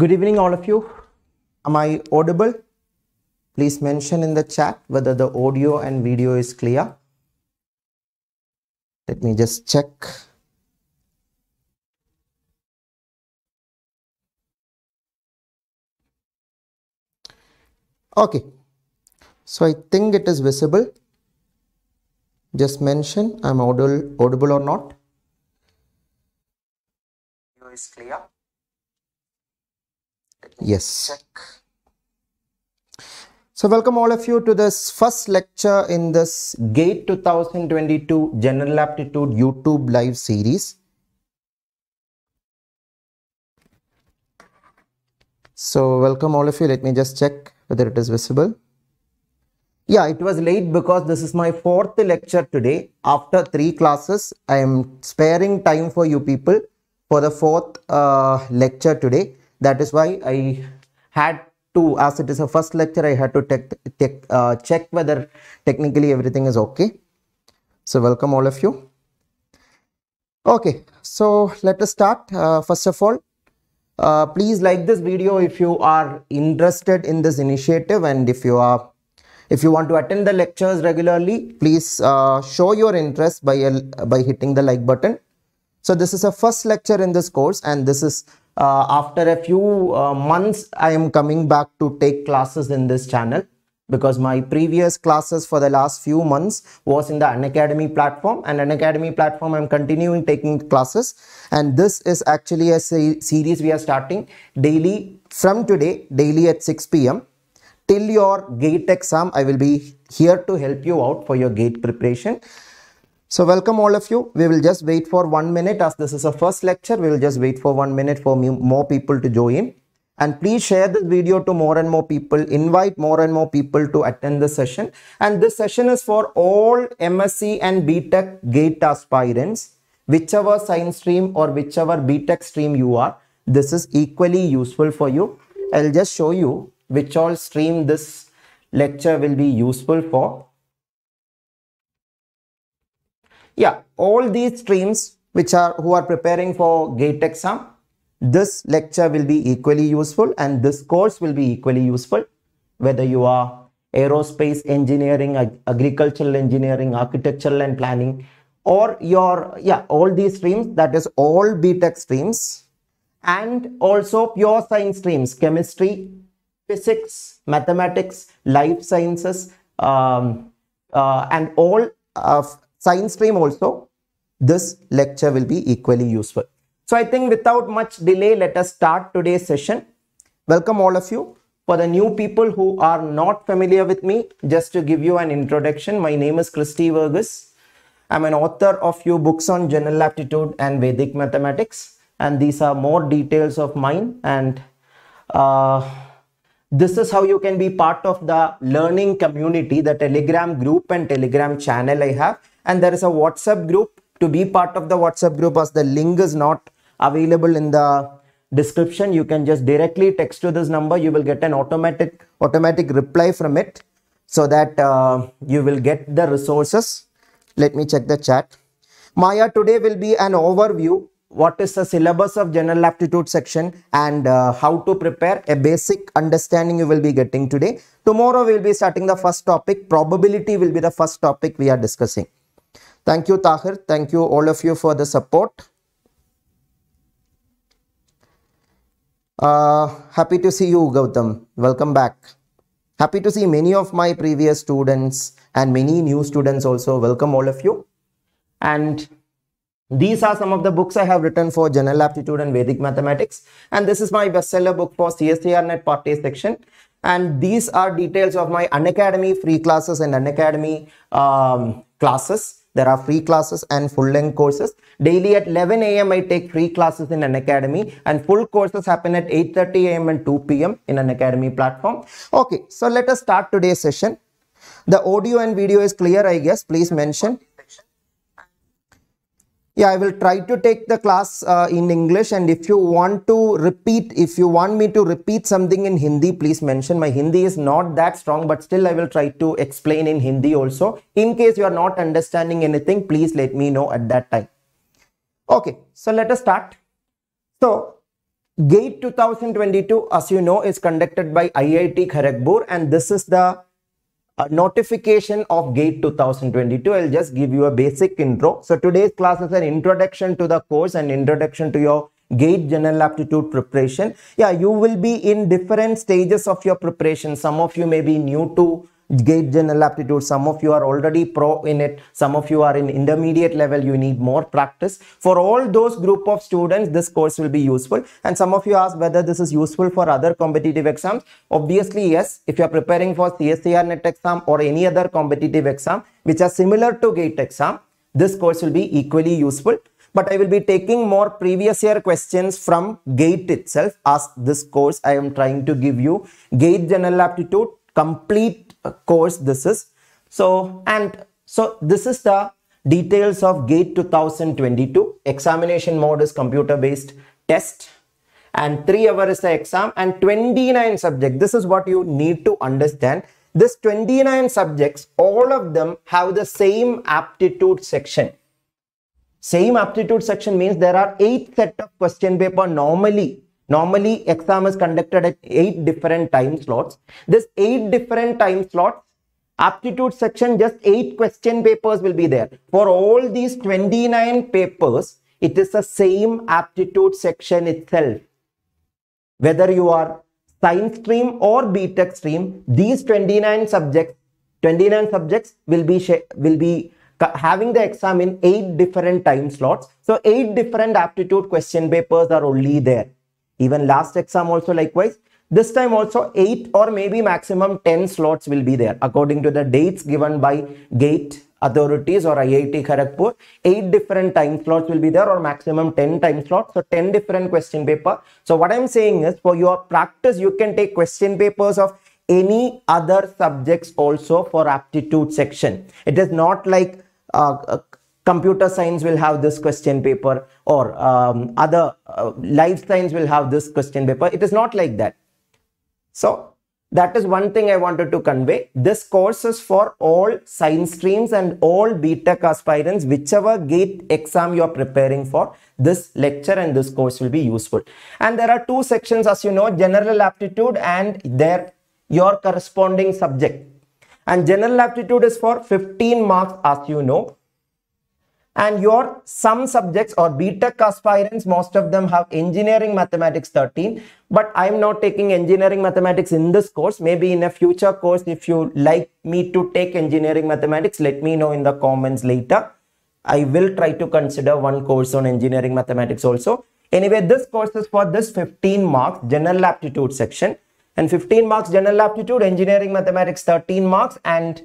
Good evening, all of you. Am I audible? Please mention in the chat whether the audio and video is clear. Let me just check. Okay, so I think it is visible. Just mention I'm audible, audible or not. Video is clear yes check so welcome all of you to this first lecture in this gate 2022 general aptitude youtube live series so welcome all of you let me just check whether it is visible yeah it was late because this is my fourth lecture today after three classes i am sparing time for you people for the fourth uh, lecture today that is why i had to as it is a first lecture i had to uh, check whether technically everything is okay so welcome all of you okay so let us start uh, first of all uh, please like this video if you are interested in this initiative and if you are if you want to attend the lectures regularly please uh, show your interest by by hitting the like button so this is a first lecture in this course and this is uh, after a few uh, months i am coming back to take classes in this channel because my previous classes for the last few months was in the Unacademy platform and Unacademy platform I'm continuing taking classes and this is actually a se series we are starting daily from today daily at 6 p.m. till your gate exam I will be here to help you out for your gate preparation so welcome all of you. We will just wait for one minute as this is a first lecture. We will just wait for one minute for more people to join. And please share this video to more and more people. Invite more and more people to attend the session. And this session is for all MSc and BTech GATE aspirants. Whichever science stream or whichever BTech stream you are, this is equally useful for you. I'll just show you which all stream this lecture will be useful for. Yeah, all these streams which are who are preparing for GATE exam, this lecture will be equally useful and this course will be equally useful whether you are aerospace engineering, ag agricultural engineering, architectural and planning or your yeah all these streams that is all tech streams and also pure science streams chemistry, physics, mathematics, life sciences um, uh, and all of science stream also, this lecture will be equally useful. So I think without much delay, let us start today's session. Welcome all of you. For the new people who are not familiar with me, just to give you an introduction, my name is Christy Virgus. I'm an author of few books on general aptitude and Vedic mathematics. And these are more details of mine. And uh, this is how you can be part of the learning community, the Telegram group and Telegram channel I have and there is a WhatsApp group. To be part of the WhatsApp group as the link is not available in the description, you can just directly text to this number. You will get an automatic automatic reply from it so that uh, you will get the resources. Let me check the chat. Maya, today will be an overview what is the syllabus of general aptitude section and uh, how to prepare a basic understanding you will be getting today tomorrow we'll be starting the first topic probability will be the first topic we are discussing Thank you, Tahir. Thank you, all of you, for the support. Uh, happy to see you, Gautam. Welcome back. Happy to see many of my previous students and many new students also. Welcome, all of you. And these are some of the books I have written for General Aptitude and Vedic Mathematics. And this is my bestseller book for CSTRNet Part A section. And these are details of my Unacademy free classes and Unacademy um, classes. There are free classes and full length courses. Daily at 11 a.m. I take free classes in an academy and full courses happen at 8.30 a.m. and 2 p.m. in an academy platform. Okay, so let us start today's session. The audio and video is clear, I guess. Please mention yeah i will try to take the class uh, in english and if you want to repeat if you want me to repeat something in hindi please mention my hindi is not that strong but still i will try to explain in hindi also in case you are not understanding anything please let me know at that time okay so let us start so gate 2022 as you know is conducted by iit kharagpur and this is the a notification of GATE 2022. I'll just give you a basic intro. So today's class is an introduction to the course and introduction to your GATE general aptitude preparation. Yeah, you will be in different stages of your preparation. Some of you may be new to gate general aptitude some of you are already pro in it some of you are in intermediate level you need more practice for all those group of students this course will be useful and some of you ask whether this is useful for other competitive exams obviously yes if you are preparing for cscr net exam or any other competitive exam which are similar to gate exam this course will be equally useful but I will be taking more previous year questions from GATE itself as this course I am trying to give you. GATE General Aptitude, complete course this is. So, and so this is the details of GATE 2022. Examination mode is computer based test and 3 hour is the exam and 29 subjects. This is what you need to understand. This 29 subjects, all of them have the same aptitude section. Same aptitude section means there are 8 set of question paper normally Normally, exam is conducted at eight different time slots. This eight different time slots, aptitude section, just eight question papers will be there. For all these 29 papers, it is the same aptitude section itself. Whether you are science stream or BTech stream, these 29 subjects, 29 subjects will be, will be having the exam in eight different time slots. So eight different aptitude question papers are only there. Even last exam also likewise. This time also 8 or maybe maximum 10 slots will be there according to the dates given by GATE authorities or IIT Kharagpur. 8 different time slots will be there or maximum 10 time slots. So 10 different question paper. So what I'm saying is for your practice you can take question papers of any other subjects also for aptitude section. It is not like uh, uh computer science will have this question paper or um, other uh, life science will have this question paper. It is not like that. So that is one thing I wanted to convey. This course is for all science streams and all BTEC aspirants, whichever gate exam you are preparing for, this lecture and this course will be useful. And there are two sections as you know, general aptitude and their your corresponding subject. And general aptitude is for 15 marks as you know and your some subjects or BTEC aspirants, most of them have engineering mathematics 13, but I'm not taking engineering mathematics in this course. Maybe in a future course, if you like me to take engineering mathematics, let me know in the comments later. I will try to consider one course on engineering mathematics also. Anyway, this course is for this 15 marks general aptitude section and 15 marks general aptitude, engineering mathematics 13 marks and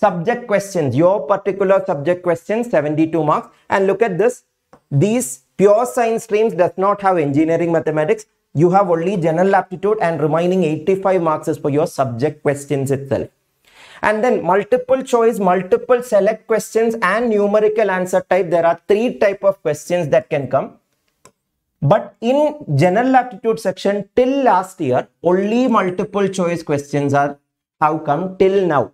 subject questions, your particular subject question, 72 marks. And look at this. These pure science streams does not have engineering mathematics. You have only general aptitude and remaining 85 marks is for your subject questions itself. And then multiple choice, multiple select questions and numerical answer type. There are three type of questions that can come. But in general aptitude section till last year, only multiple choice questions are have come till now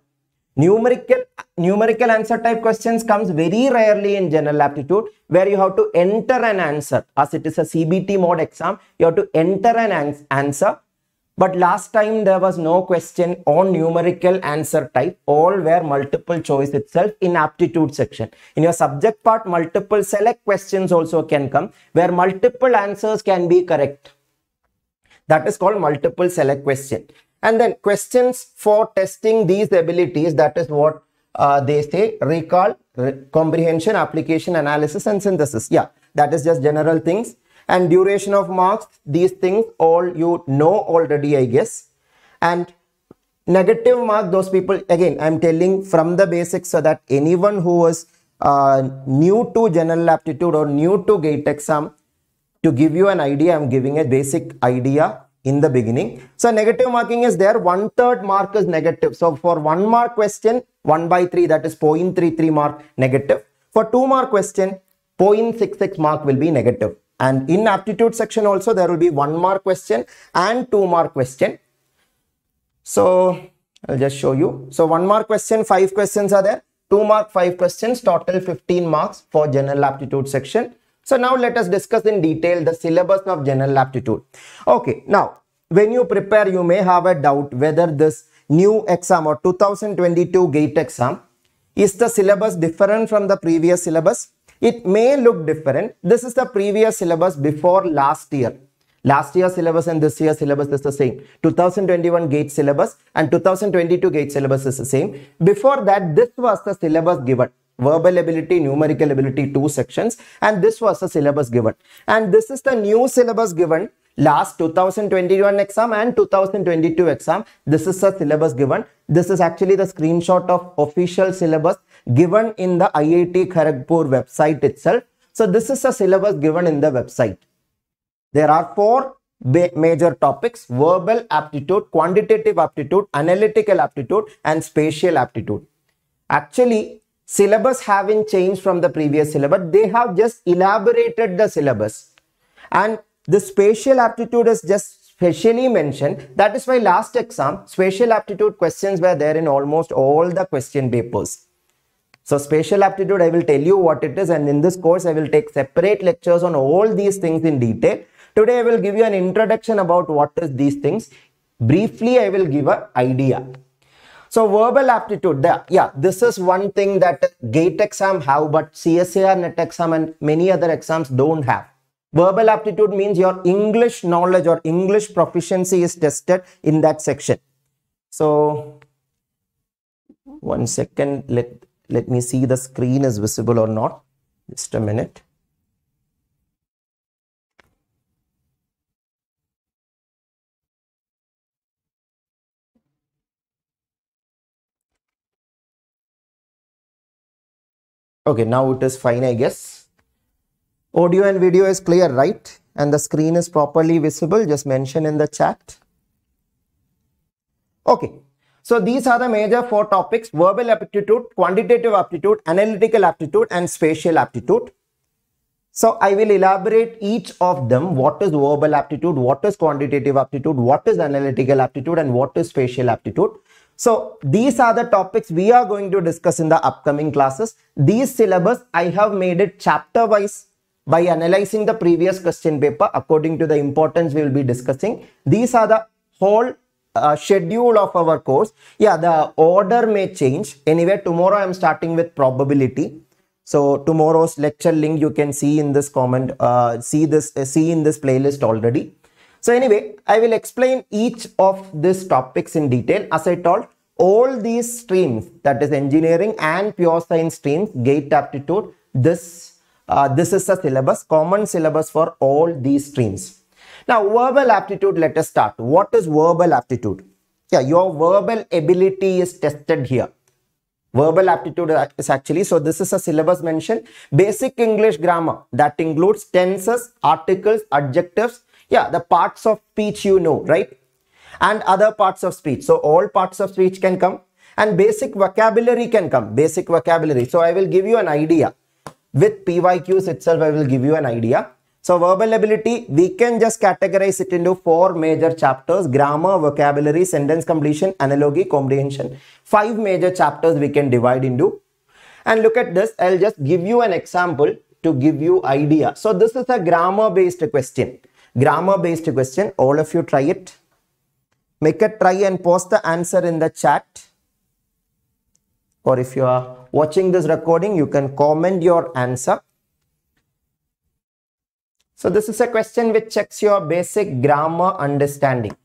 numerical numerical answer type questions comes very rarely in general aptitude where you have to enter an answer as it is a cbt mode exam you have to enter an answer but last time there was no question on numerical answer type all were multiple choice itself in aptitude section in your subject part multiple select questions also can come where multiple answers can be correct that is called multiple select question and then questions for testing these abilities, that is what uh, they say, recall, re comprehension, application, analysis, and synthesis. Yeah, that is just general things. And duration of marks, these things all you know already, I guess. And negative mark, those people, again, I'm telling from the basics so that anyone who was uh, new to general aptitude or new to gate exam, to give you an idea, I'm giving a basic idea in the beginning. So negative marking is there. One third mark is negative. So for one mark question, 1 by 3 that is 0.33 mark negative. For two mark question, 0.66 mark will be negative. And in aptitude section also there will be one mark question and two mark question. So I'll just show you. So one mark question, five questions are there. Two mark, five questions, total 15 marks for general aptitude section. So now let us discuss in detail the syllabus of general aptitude. Okay, now when you prepare, you may have a doubt whether this new exam or 2022 GATE exam is the syllabus different from the previous syllabus? It may look different. This is the previous syllabus before last year. Last year syllabus and this year syllabus is the same. 2021 GATE syllabus and 2022 GATE syllabus is the same. Before that, this was the syllabus given verbal ability, numerical ability, two sections. And this was the syllabus given. And this is the new syllabus given last 2021 exam and 2022 exam. This is the syllabus given. This is actually the screenshot of official syllabus given in the IIT Kharagpur website itself. So this is the syllabus given in the website. There are four major topics, verbal aptitude, quantitative aptitude, analytical aptitude, and spatial aptitude. Actually, syllabus haven't changed from the previous syllabus. They have just elaborated the syllabus. And the spatial aptitude is just specially mentioned. That is why last exam, spatial aptitude questions were there in almost all the question papers. So spatial aptitude, I will tell you what it is. And in this course, I will take separate lectures on all these things in detail. Today, I will give you an introduction about what is these things. Briefly, I will give an idea. So verbal aptitude, the, yeah, this is one thing that GATE exam have, but CSAR NET exam and many other exams don't have. Verbal aptitude means your English knowledge or English proficiency is tested in that section. So one second, let, let me see the screen is visible or not. Just a minute. Okay, now it is fine, I guess. Audio and video is clear, right? And the screen is properly visible. Just mention in the chat. Okay, so these are the major four topics, verbal aptitude, quantitative aptitude, analytical aptitude, and spatial aptitude. So I will elaborate each of them. What is verbal aptitude? What is quantitative aptitude? What is analytical aptitude? And what is spatial aptitude? So these are the topics we are going to discuss in the upcoming classes. These syllabus, I have made it chapter wise by analyzing the previous question paper according to the importance we will be discussing. These are the whole uh, schedule of our course. Yeah, the order may change. Anyway, tomorrow I am starting with probability. So tomorrow's lecture link you can see in this comment, uh, see this, uh, see in this playlist already. So anyway, I will explain each of these topics in detail. As I told, all these streams, that is engineering and pure science streams, gate aptitude, this, uh, this is a syllabus, common syllabus for all these streams. Now, verbal aptitude, let us start. What is verbal aptitude? Yeah, your verbal ability is tested here. Verbal aptitude is actually, so this is a syllabus mentioned. Basic English grammar that includes tenses, articles, adjectives, yeah, the parts of speech you know, right? And other parts of speech. So all parts of speech can come and basic vocabulary can come, basic vocabulary. So I will give you an idea. With PYQs itself, I will give you an idea. So verbal ability, we can just categorize it into four major chapters, grammar, vocabulary, sentence completion, analogy, comprehension. Five major chapters we can divide into. And look at this, I'll just give you an example to give you idea. So this is a grammar based question grammar based question all of you try it make a try and post the answer in the chat or if you are watching this recording you can comment your answer so this is a question which checks your basic grammar understanding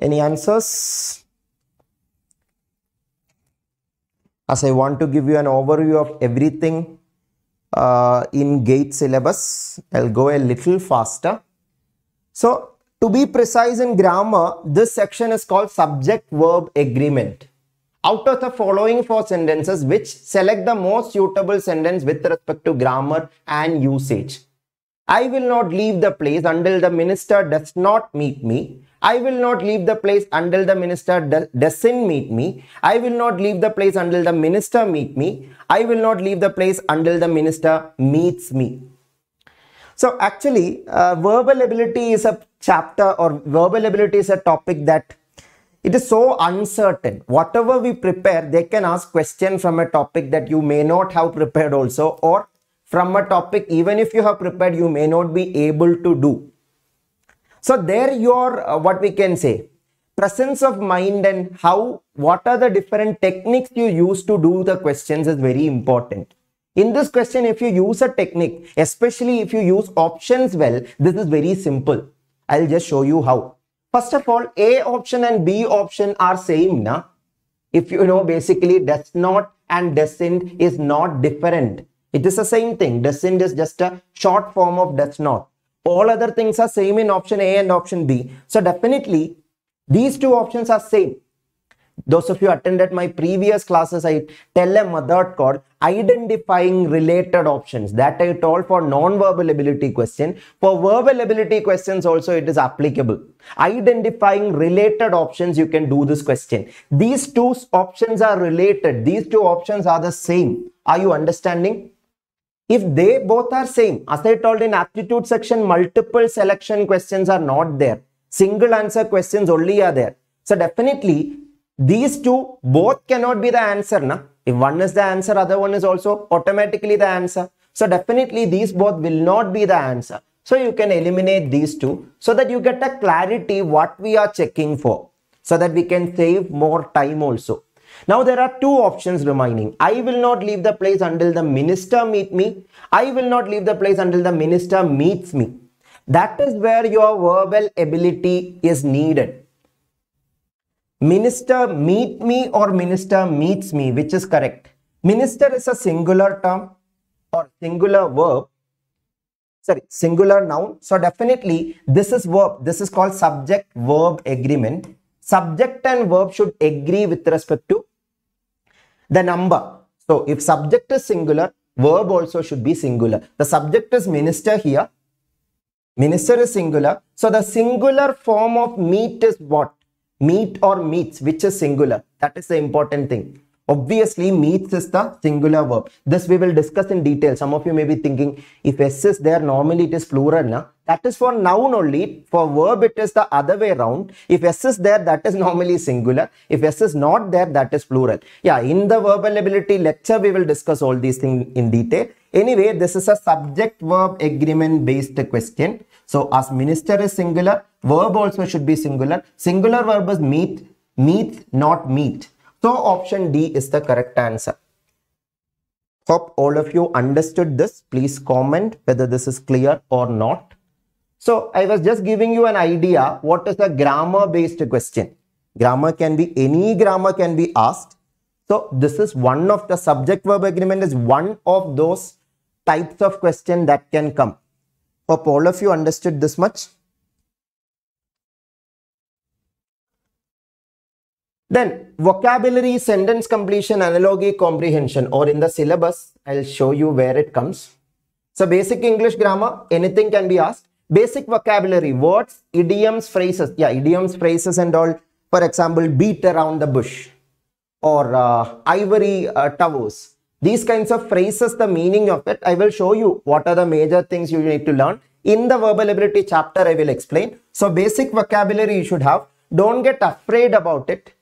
Any answers? As I want to give you an overview of everything uh, in GATE syllabus, I'll go a little faster. So to be precise in grammar, this section is called subject-verb agreement. Out of the following four sentences, which select the most suitable sentence with respect to grammar and usage. I will not leave the place until the minister does not meet me. I will not leave the place until the minister doesn't meet me. I will not leave the place until the minister meet me. I will not leave the place until the minister meets me. So actually, uh, verbal ability is a chapter or verbal ability is a topic that it is so uncertain. Whatever we prepare, they can ask question from a topic that you may not have prepared also or from a topic even if you have prepared you may not be able to do. So there your uh, what we can say presence of mind and how what are the different techniques you use to do the questions is very important. In this question, if you use a technique, especially if you use options well, this is very simple. I'll just show you how. First of all, A option and B option are same, na? If you know, basically does not and does is not different. It is the same thing. does is just a short form of does not all other things are same in option A and option B. So definitely these two options are same. Those of you attended my previous classes, I tell a method called identifying related options that I told for non-verbal ability question. For verbal ability questions also it is applicable. Identifying related options you can do this question. These two options are related. These two options are the same. Are you understanding? if they both are same, as I told in aptitude section, multiple selection questions are not there. Single answer questions only are there. So definitely these two both cannot be the answer. Na? If one is the answer, other one is also automatically the answer. So definitely these both will not be the answer. So you can eliminate these two so that you get a clarity what we are checking for so that we can save more time also. Now there are two options remaining. I will not leave the place until the minister meet me. I will not leave the place until the minister meets me. That is where your verbal ability is needed. Minister meet me or minister meets me, which is correct. Minister is a singular term or singular verb sorry singular noun so definitely this is verb this is called subject verb agreement subject and verb should agree with respect to the number. So if subject is singular, verb also should be singular. The subject is minister here. Minister is singular. So the singular form of meet is what? Meet or meets, which is singular. That is the important thing obviously meets is the singular verb. This we will discuss in detail. Some of you may be thinking if S is there normally it is plural. Na? That is for noun only. For verb it is the other way around. If S is there that is normally singular. If S is not there that is plural. Yeah in the verbal ability lecture we will discuss all these things in detail. Anyway this is a subject verb agreement based question. So as minister is singular verb also should be singular. Singular verb is meet meet not meet so option D is the correct answer. Hope all of you understood this. Please comment whether this is clear or not. So I was just giving you an idea what is a grammar based question. Grammar can be any grammar can be asked. So this is one of the subject verb agreement is one of those types of question that can come. Hope all of you understood this much. Then vocabulary, sentence completion, analogy, comprehension or in the syllabus, I'll show you where it comes. So basic English grammar, anything can be asked. Basic vocabulary, words, idioms, phrases. Yeah, idioms, phrases and all. For example, beat around the bush or uh, ivory uh, towers. These kinds of phrases, the meaning of it, I will show you what are the major things you need to learn. In the verbal ability chapter, I will explain. So basic vocabulary you should have. Don't get afraid about it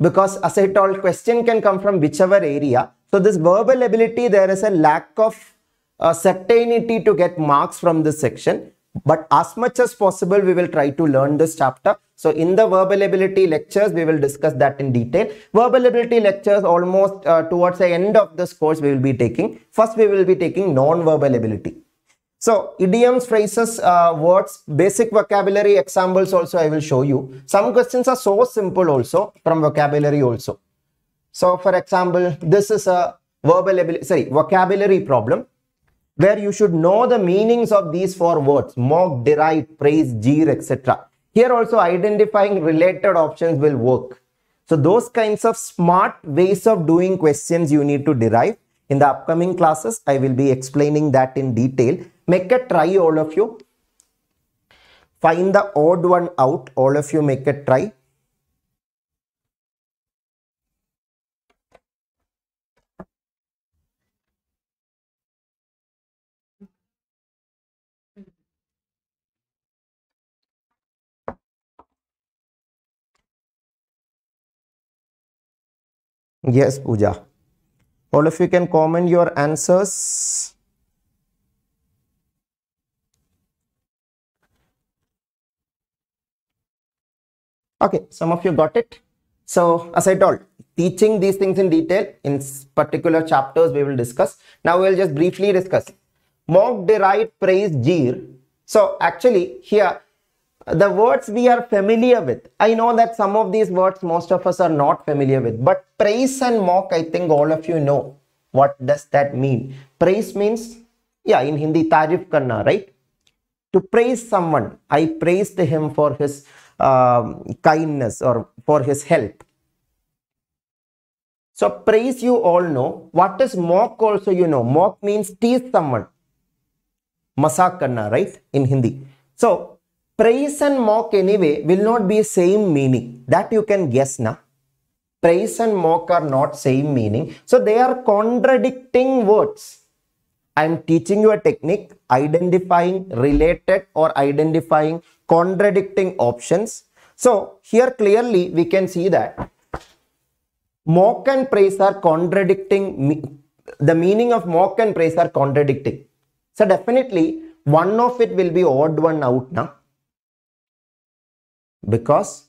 because as I told question can come from whichever area. So this verbal ability there is a lack of uh, certainty to get marks from this section but as much as possible we will try to learn this chapter so in the verbal ability lectures we will discuss that in detail verbal ability lectures almost uh, towards the end of this course we will be taking first we will be taking non-verbal ability so idioms, phrases, uh, words, basic vocabulary examples also I will show you. Some questions are so simple also from vocabulary also. So for example, this is a verbal, ability. sorry, vocabulary problem where you should know the meanings of these four words, mock, derive, praise, jeer, etc. Here also identifying related options will work. So those kinds of smart ways of doing questions you need to derive. In the upcoming classes, I will be explaining that in detail. Make a try, all of you. Find the odd one out, all of you make a try. Yes, Pooja. All of you can comment your answers. okay some of you got it so as i told teaching these things in detail in particular chapters we will discuss now we'll just briefly discuss mock derived praise jeer so actually here the words we are familiar with i know that some of these words most of us are not familiar with but praise and mock i think all of you know what does that mean praise means yeah in hindi tarif karna right to praise someone i praised him for his um, kindness or for his help. So praise you all know. What is mock also you know. Mock means tease someone. Masakanna, right? In Hindi. So praise and mock anyway will not be same meaning. That you can guess now. Praise and mock are not same meaning. So they are contradicting words. I am teaching you a technique identifying related or identifying contradicting options. So here clearly we can see that mock and praise are contradicting, the meaning of mock and praise are contradicting. So definitely one of it will be odd one out now because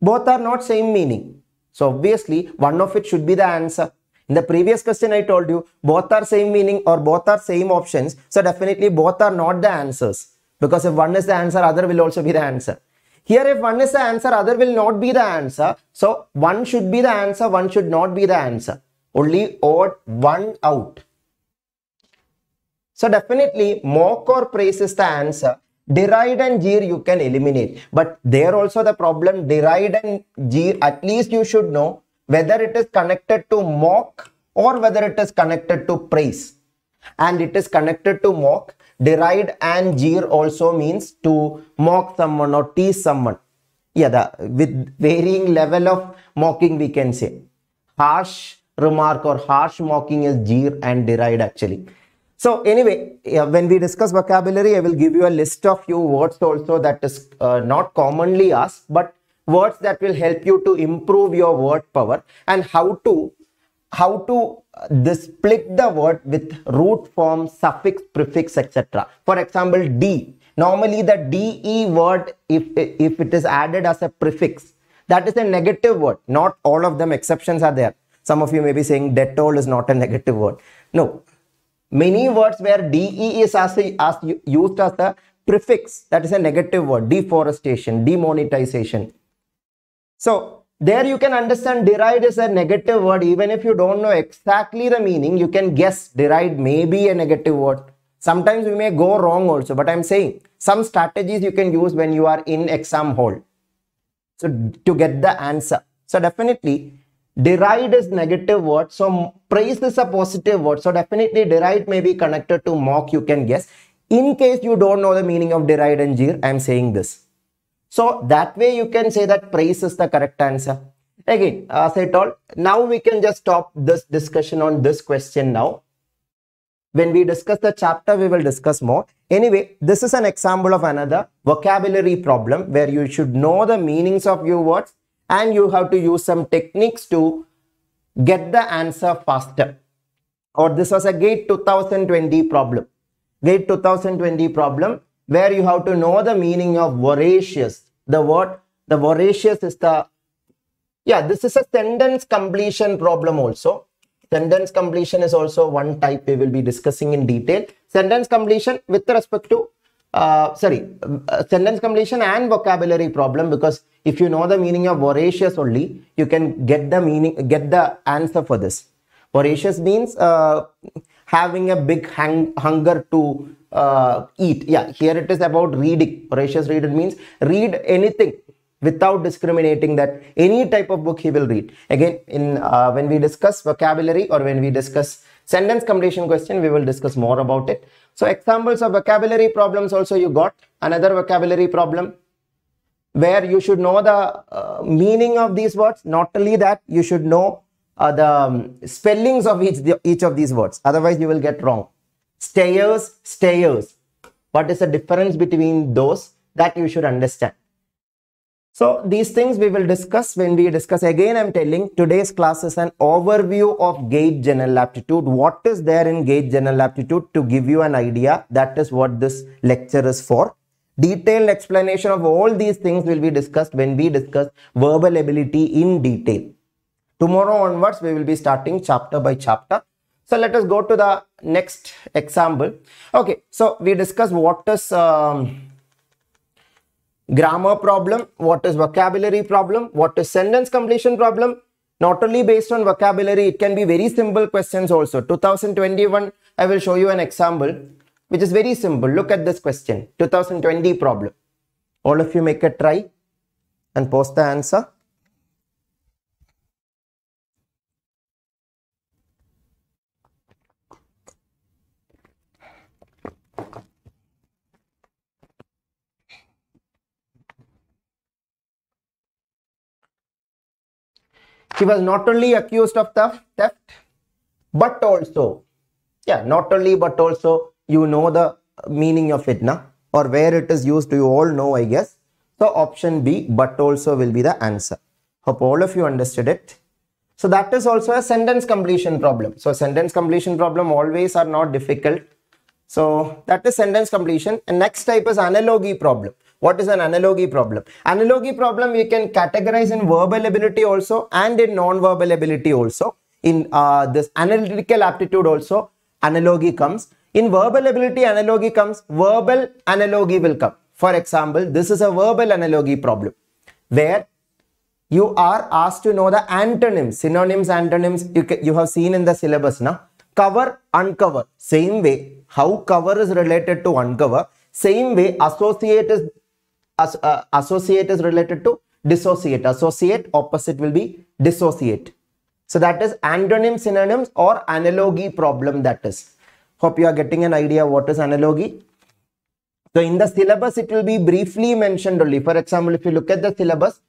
both are not same meaning. So obviously one of it should be the answer. In the previous question I told you both are same meaning or both are same options. So definitely both are not the answers. Because if one is the answer, other will also be the answer. Here if one is the answer, other will not be the answer. So one should be the answer, one should not be the answer. Only odd one out. So definitely mock or praise is the answer. Deride and jeer you can eliminate. But there also the problem deride and jeer at least you should know whether it is connected to mock or whether it is connected to praise. And it is connected to mock deride and jeer also means to mock someone or tease someone. Yeah, the, with varying level of mocking we can say. Harsh remark or harsh mocking is jeer and deride actually. So anyway, yeah, when we discuss vocabulary, I will give you a list of few words also that is uh, not commonly asked, but words that will help you to improve your word power and how to how to uh, split the word with root form, suffix, prefix, etc. For example, D. Normally the DE word, if, if it is added as a prefix, that is a negative word. Not all of them, exceptions are there. Some of you may be saying detol is not a negative word. No. Many words where DE is as, a, as used as a prefix, that is a negative word. Deforestation, demonetization. So there you can understand derived is a negative word even if you don't know exactly the meaning you can guess derived may be a negative word sometimes we may go wrong also but i'm saying some strategies you can use when you are in exam hall so to get the answer so definitely derived is negative word so praise is a positive word so definitely derived may be connected to mock you can guess in case you don't know the meaning of derived and jeer i'm saying this so that way you can say that price is the correct answer. Again, as I told, now we can just stop this discussion on this question now. When we discuss the chapter, we will discuss more. Anyway, this is an example of another vocabulary problem where you should know the meanings of your words and you have to use some techniques to get the answer faster. Or this was a GATE 2020 problem. GATE 2020 problem where you have to know the meaning of voracious. The word, the voracious is the, yeah, this is a sentence completion problem also. Sentence completion is also one type we will be discussing in detail. Sentence completion with respect to, uh, sorry, uh, sentence completion and vocabulary problem because if you know the meaning of voracious only, you can get the meaning, get the answer for this. Voracious means, uh, having a big hang, hunger to uh, eat. Yeah, here it is about reading. Voracious reader means read anything without discriminating that any type of book he will read. Again, in uh, when we discuss vocabulary or when we discuss sentence completion question, we will discuss more about it. So examples of vocabulary problems also you got. Another vocabulary problem where you should know the uh, meaning of these words. Not only that, you should know uh, the um, spellings of each, the, each of these words. Otherwise, you will get wrong. Stayers, stayers. What is the difference between those that you should understand? So these things we will discuss when we discuss again I'm telling today's class is an overview of gate general aptitude. What is there in gate general aptitude to give you an idea that is what this lecture is for. Detailed explanation of all these things will be discussed when we discuss verbal ability in detail. Tomorrow onwards, we will be starting chapter by chapter. So let us go to the next example. Okay, so we discuss what is um, grammar problem, what is vocabulary problem, what is sentence completion problem. Not only based on vocabulary, it can be very simple questions also. 2021, I will show you an example which is very simple. Look at this question, 2020 problem. All of you make a try and post the answer. he was not only accused of theft, but also, yeah, not only but also, you know the meaning of it now or where it is used, you all know, I guess. So option B, but also will be the answer. Hope all of you understood it. So that is also a sentence completion problem. So sentence completion problem always are not difficult. So that is sentence completion. And next type is analogy problem. What is an analogy problem? Analogy problem we can categorize in verbal ability also and in non-verbal ability also. In uh, this analytical aptitude also, analogy comes. In verbal ability, analogy comes. Verbal analogy will come. For example, this is a verbal analogy problem where you are asked to know the antonyms, synonyms, antonyms you, you have seen in the syllabus now. Cover, uncover. Same way, how cover is related to uncover. Same way, associate is as, uh, associate is related to dissociate. Associate opposite will be dissociate. So that is antonym synonyms or analogy problem that is. Hope you are getting an idea what is analogy. So in the syllabus it will be briefly mentioned only. For example if you look at the syllabus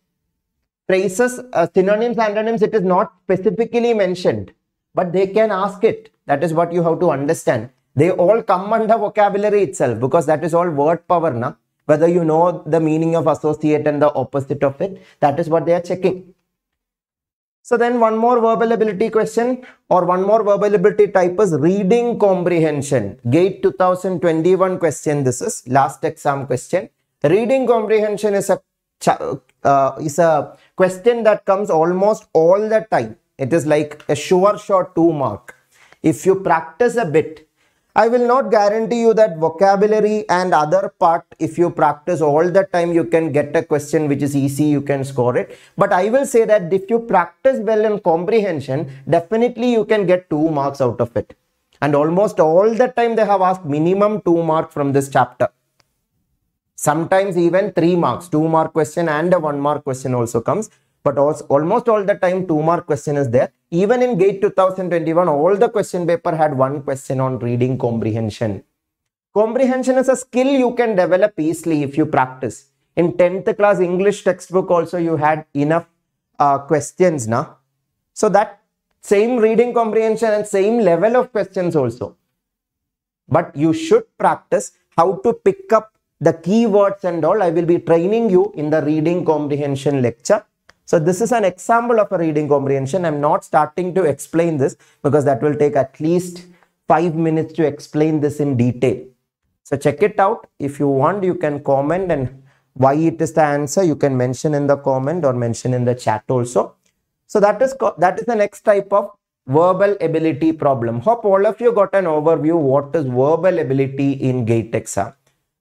phrases uh, synonyms antonyms it is not specifically mentioned but they can ask it. That is what you have to understand. They all come under vocabulary itself because that is all word power now whether you know the meaning of associate and the opposite of it. That is what they are checking. So then one more verbal ability question or one more verbal ability type is reading comprehension. GATE 2021 question this is last exam question. Reading comprehension is a uh, is a question that comes almost all the time. It is like a sure shot two mark. If you practice a bit, I will not guarantee you that vocabulary and other part, if you practice all the time, you can get a question which is easy, you can score it. But I will say that if you practice well in comprehension, definitely you can get two marks out of it. And almost all the time they have asked minimum two marks from this chapter. Sometimes even three marks, two mark question and a one mark question also comes but also almost all the time two mark question is there even in gate 2021 all the question paper had one question on reading comprehension comprehension is a skill you can develop easily if you practice in 10th class english textbook also you had enough uh, questions na so that same reading comprehension and same level of questions also but you should practice how to pick up the keywords and all i will be training you in the reading comprehension lecture so this is an example of a reading comprehension. I'm not starting to explain this because that will take at least five minutes to explain this in detail. So check it out. If you want, you can comment and why it is the answer. You can mention in the comment or mention in the chat also. So that is that is the next type of verbal ability problem. Hope all of you got an overview what is verbal ability in GATE exam.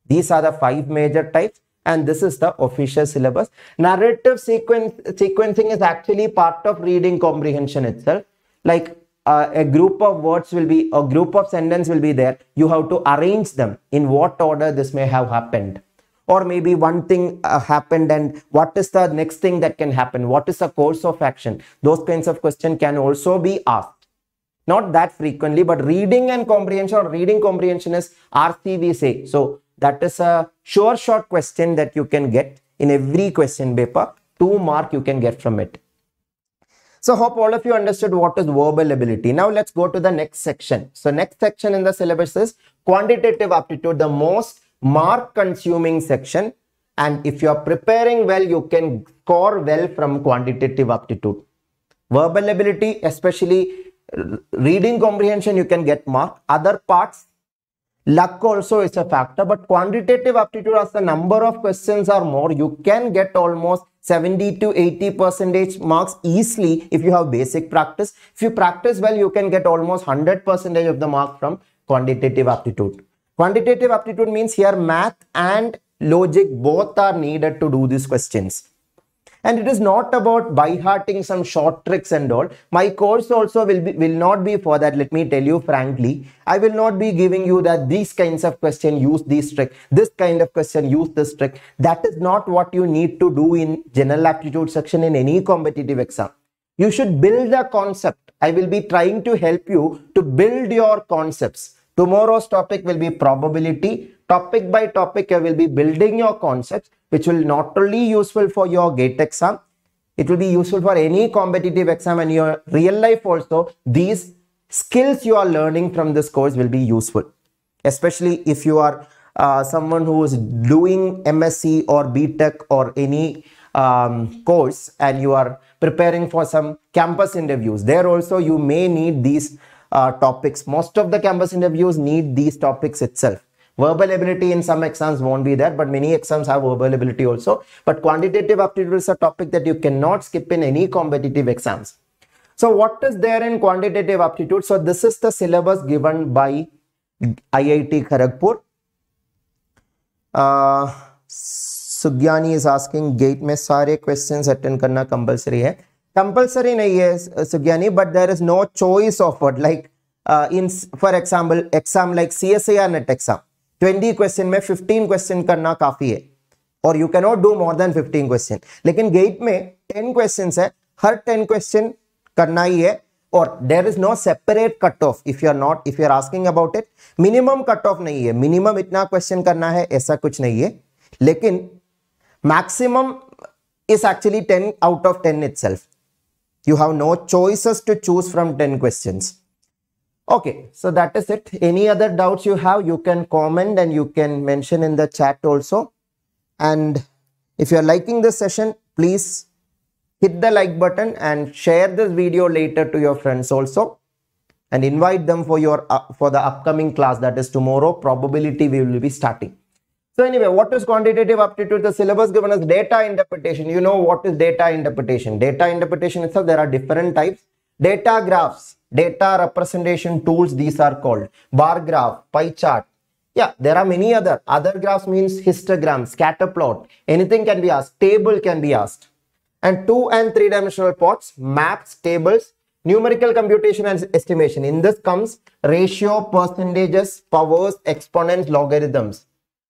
These are the five major types and this is the official syllabus. Narrative sequencing is actually part of reading comprehension itself. Like uh, a group of words will be, a group of sentence will be there. You have to arrange them in what order this may have happened. Or maybe one thing uh, happened and what is the next thing that can happen? What is the course of action? Those kinds of questions can also be asked not that frequently but reading and comprehension or reading comprehension is say so that is a sure shot question that you can get in every question paper. Two mark you can get from it. So hope all of you understood what is verbal ability. Now let's go to the next section. So next section in the syllabus is quantitative aptitude, the most mark consuming section. And if you are preparing well, you can score well from quantitative aptitude. Verbal ability, especially reading comprehension, you can get mark. Other parts, luck also is a factor but quantitative aptitude as the number of questions are more you can get almost 70 to 80 percentage marks easily if you have basic practice if you practice well you can get almost 100 percentage of the mark from quantitative aptitude quantitative aptitude means here math and logic both are needed to do these questions and it is not about by hearting some short tricks and all my course also will be will not be for that let me tell you frankly i will not be giving you that these kinds of question use these trick this kind of question use this trick that is not what you need to do in general aptitude section in any competitive exam you should build a concept i will be trying to help you to build your concepts Tomorrow's topic will be probability. Topic by topic, you will be building your concepts, which will not only useful for your GATE exam, it will be useful for any competitive exam and your real life also. These skills you are learning from this course will be useful, especially if you are uh, someone who is doing MSc or BTech or any um, course and you are preparing for some campus interviews. There also you may need these uh, topics. Most of the campus interviews need these topics itself. Verbal ability in some exams won't be there, but many exams have verbal ability also. But quantitative aptitude is a topic that you cannot skip in any competitive exams. So what is there in quantitative aptitude? So this is the syllabus given by IIT Kharagpur. Uh, Sugyani is asking, gate में sare questions attend karna compulsory hai. नहीं compulsory nahi hai sugyani but there is no choice offered like uh, in for example exam like or NET exam twenty question में fifteen question करना काफी है और you can not do more than fifteen question लेकिन GATE में ten question है हर ten question करना ही है और there is no separate cut off if you are not if you are asking about it minimum cut off नहीं है मिनिमम इतना क्वेश्चन करना है ऐसा कुछ नहीं है लेकिन maximum is actually ten out of ten itself You have no choices to choose from 10 questions. Okay, so that is it. Any other doubts you have, you can comment and you can mention in the chat also. And if you are liking this session, please hit the like button and share this video later to your friends also and invite them for your uh, for the upcoming class that is tomorrow probability we will be starting so anyway, what is quantitative aptitude? The syllabus given as data interpretation. You know what is data interpretation. Data interpretation itself, there are different types. Data graphs, data representation tools, these are called. Bar graph, pie chart. Yeah, there are many other. Other graphs means histogram, scatter plot. Anything can be asked. Table can be asked. And two and three dimensional plots, maps, tables, numerical computation and estimation. In this comes ratio, percentages, powers, exponents, logarithms.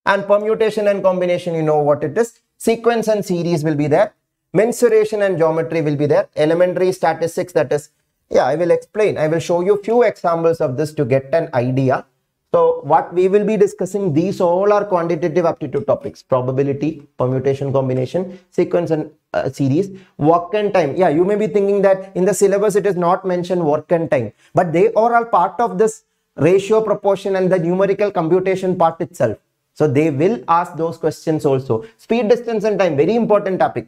And permutation and combination, you know what it is. Sequence and series will be there. Mensuration and geometry will be there. Elementary statistics, that is, yeah, I will explain. I will show you few examples of this to get an idea. So what we will be discussing, these all are quantitative aptitude topics, probability, permutation, combination, sequence and uh, series, work and time. Yeah, you may be thinking that in the syllabus, it is not mentioned work and time, but they are all part of this ratio proportion and the numerical computation part itself. So they will ask those questions also. Speed, distance and time, very important topic.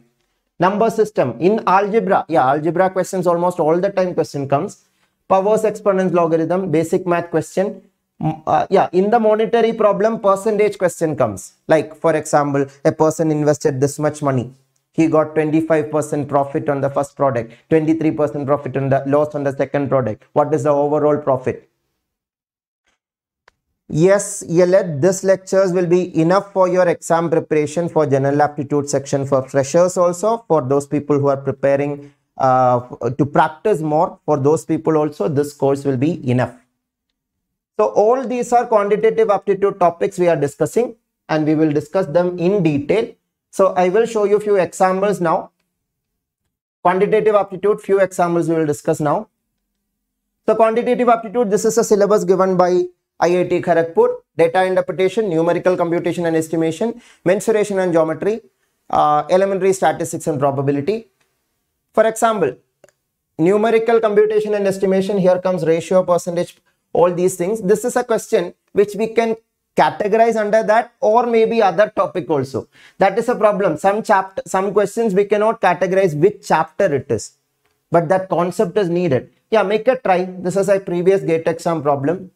Number system in algebra. Yeah, algebra questions almost all the time question comes. Powers, exponents, logarithm, basic math question. Mm, uh, yeah, in the monetary problem, percentage question comes. Like for example, a person invested this much money. He got 25% profit on the first product, 23% profit on the loss on the second product. What is the overall profit? Yes, ELET, this lectures will be enough for your exam preparation for general aptitude section for freshers also, for those people who are preparing uh, to practice more, for those people also, this course will be enough. So all these are quantitative aptitude topics we are discussing and we will discuss them in detail. So I will show you few examples now. Quantitative aptitude, few examples we will discuss now. So quantitative aptitude, this is a syllabus given by IIT Kharagpur, data interpretation, numerical computation and estimation, mensuration and geometry, uh, elementary statistics and probability. For example, numerical computation and estimation, here comes ratio, percentage, all these things. This is a question which we can categorize under that or maybe other topic also. That is a problem. Some chapter, some questions we cannot categorize which chapter it is. But that concept is needed. Yeah, make a try. This is a previous gate exam problem.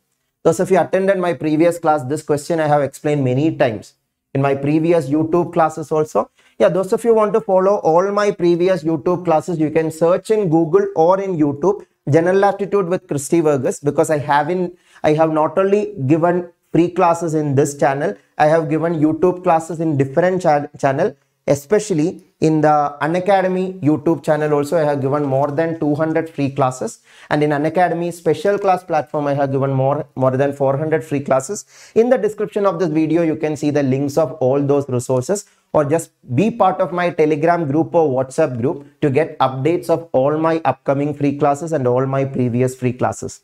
Thus, if you attended my previous class, this question I have explained many times in my previous YouTube classes also. Yeah, those of you want to follow all my previous YouTube classes, you can search in Google or in YouTube general attitude with Christy Vergas because I have in I have not only given free classes in this channel, I have given YouTube classes in different channel especially in the Unacademy YouTube channel also I have given more than 200 free classes and in Unacademy special class platform I have given more more than 400 free classes in the description of this video you can see the links of all those resources or just be part of my telegram group or whatsapp group to get updates of all my upcoming free classes and all my previous free classes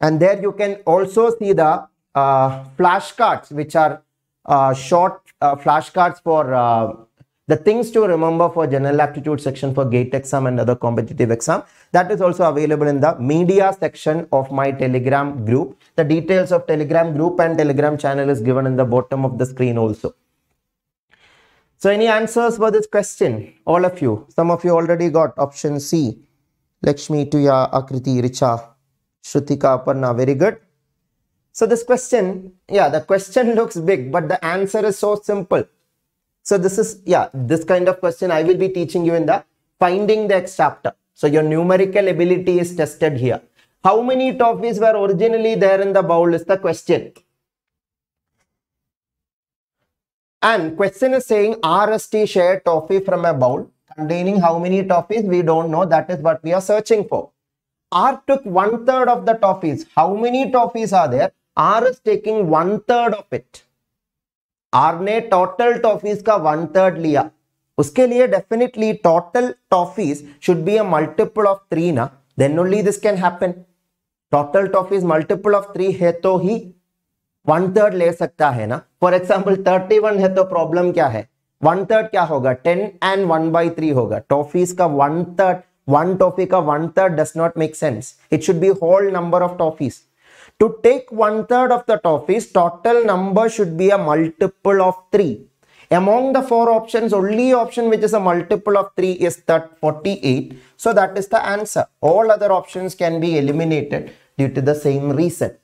and there you can also see the uh, flashcards which are uh, short uh, flashcards for uh, the things to remember for general aptitude section for gate exam and other competitive exam that is also available in the media section of my telegram group the details of telegram group and telegram channel is given in the bottom of the screen also so any answers for this question? All of you. Some of you already got option C. Lakshmi, Tuya, Akriti, Richa, Shrutika, Aparna. Very good. So this question, yeah, the question looks big, but the answer is so simple. So this is, yeah, this kind of question I will be teaching you in the finding the X chapter. So your numerical ability is tested here. How many toffees were originally there in the bowl is the question. And question is saying RST share toffee from a bowl containing how many toffees we don't know that is what we are searching for. R took one third of the toffees. How many toffees are there? R is taking one third of it R ने total toffees का one third लिया उसके लिए definitely total toffees should be a multiple of three ना then only this can happen total toffees multiple of three है तो ही one third ले सकता है ना फॉर एग्जाम्पल थर्टी वन है तो प्रॉब्लम क्या है वन थर्ड क्या होगा ten and one by three होगा टॉफीज का वन थर्ड वन टॉफी का one third does not make sense it should be whole number of toffees To take one third of the toffees, total number should be a multiple of 3. Among the four options, only option which is a multiple of 3 is that 48. So that is the answer. All other options can be eliminated due to the same reason.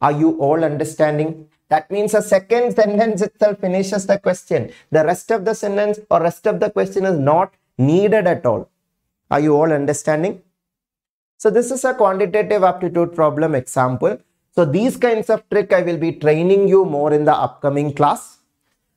Are you all understanding? That means a second sentence itself finishes the question. The rest of the sentence or rest of the question is not needed at all. Are you all understanding? So this is a quantitative aptitude problem example. So these kinds of trick I will be training you more in the upcoming class.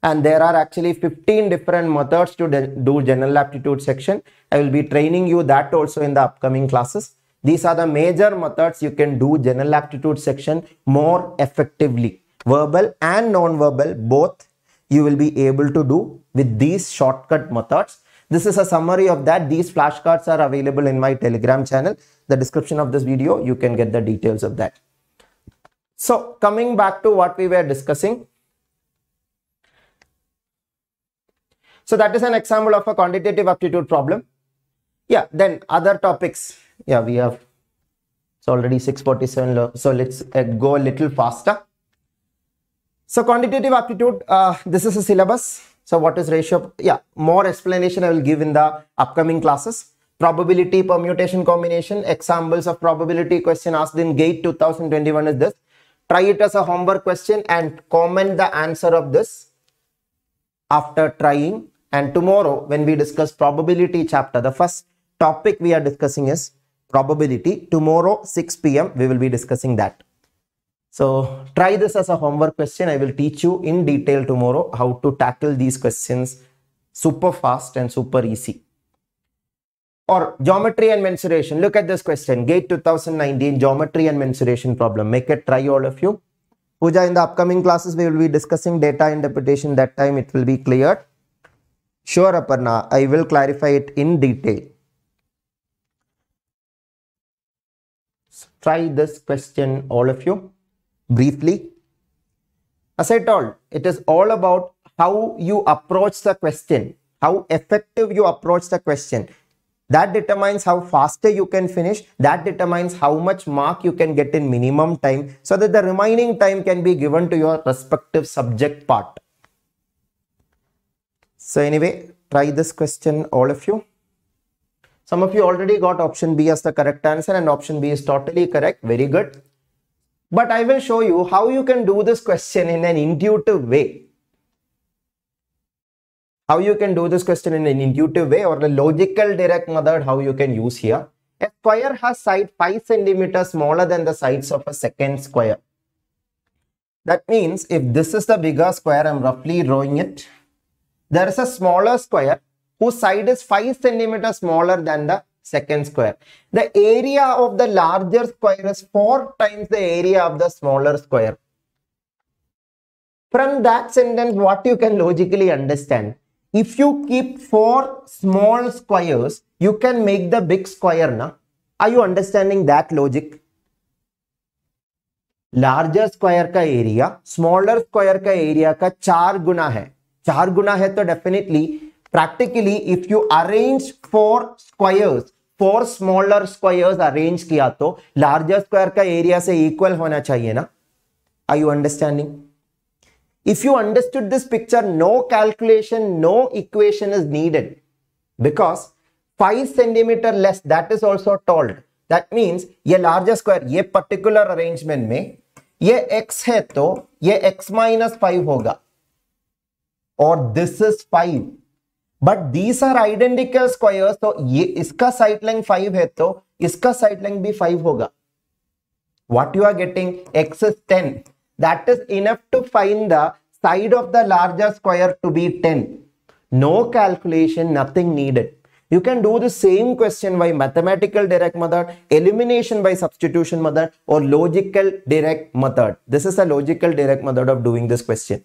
And there are actually 15 different methods to do general aptitude section. I will be training you that also in the upcoming classes. These are the major methods you can do general aptitude section more effectively. Verbal and non-verbal both you will be able to do with these shortcut methods this is a summary of that. These flashcards are available in my Telegram channel. The description of this video, you can get the details of that. So coming back to what we were discussing. So that is an example of a quantitative aptitude problem. Yeah, then other topics. Yeah, we have, it's already 647, so let's uh, go a little faster. So quantitative aptitude, uh, this is a syllabus so what is ratio? Yeah, more explanation I will give in the upcoming classes. Probability permutation combination, examples of probability question asked in GATE 2021 is this. Try it as a homework question and comment the answer of this after trying. And tomorrow when we discuss probability chapter, the first topic we are discussing is probability. Tomorrow 6 p.m. we will be discussing that. So try this as a homework question. I will teach you in detail tomorrow how to tackle these questions super fast and super easy. Or geometry and mensuration. Look at this question. GATE 2019 geometry and mensuration problem. Make it try all of you. Puja, in the upcoming classes, we will be discussing data interpretation. That time it will be cleared. Sure, Aparna, I will clarify it in detail. So try this question, all of you briefly? As I told, it is all about how you approach the question, how effective you approach the question. That determines how faster you can finish. That determines how much mark you can get in minimum time so that the remaining time can be given to your respective subject part. So anyway, try this question, all of you. Some of you already got option B as the correct answer and option B is totally correct. Very good. But I will show you how you can do this question in an intuitive way. How you can do this question in an intuitive way or the logical direct method how you can use here. A square has side 5 centimeters smaller than the sides of a second square. That means if this is the bigger square, I'm roughly drawing it. There is a smaller square whose side is 5 centimeters smaller than the second square. The area of the larger square is four times the area of the smaller square. From that sentence, what you can logically understand? If you keep four small squares, you can make the big square. Na? Are you understanding that logic? Larger square ka area, smaller square ka area ka char guna hai. Char guna hai to definitely, practically if you arrange four squares four smaller squares arrange किया तो larger square का area से equal होना चाहिए ना I you understanding if you understood this picture no calculation no equation is needed because five centimetre less that is also told that means ये larger square ये particular arrangement में ये x है तो ये एक्स माइनस फाइव होगा और this is five But these are identical squares. So, ये इसका साइड लेंथ फाइव है तो इसका साइड लेंथ भी what you are getting x is 10 that is enough to find the side of the larger square to be 10 no calculation nothing needed you can do the same question by mathematical direct method elimination by substitution method or logical direct method this is a logical direct method of doing this question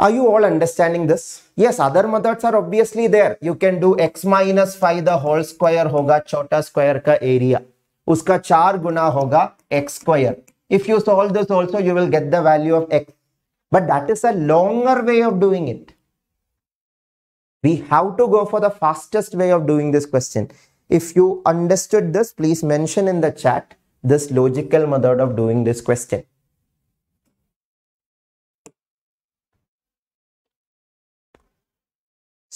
are you all understanding this? Yes, other methods are obviously there. You can do x minus 5 the whole square hoga chota square ka area. Uska char guna hoga x square. If you solve this also, you will get the value of x. But that is a longer way of doing it. We have to go for the fastest way of doing this question. If you understood this, please mention in the chat this logical method of doing this question.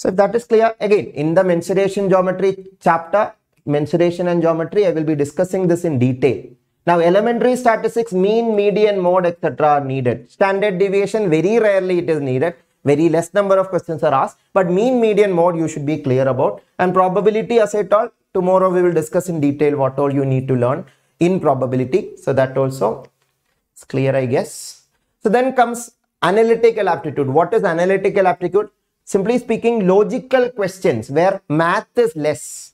So if that is clear, again, in the mensuration geometry chapter, mensuration and geometry, I will be discussing this in detail. Now, elementary statistics, mean, median, mode, etc. are needed. Standard deviation, very rarely it is needed. Very less number of questions are asked. But mean, median, mode, you should be clear about. And probability, as I told, tomorrow we will discuss in detail what all you need to learn in probability. So that also is clear, I guess. So then comes analytical aptitude. What is analytical aptitude? simply speaking, logical questions where math is less.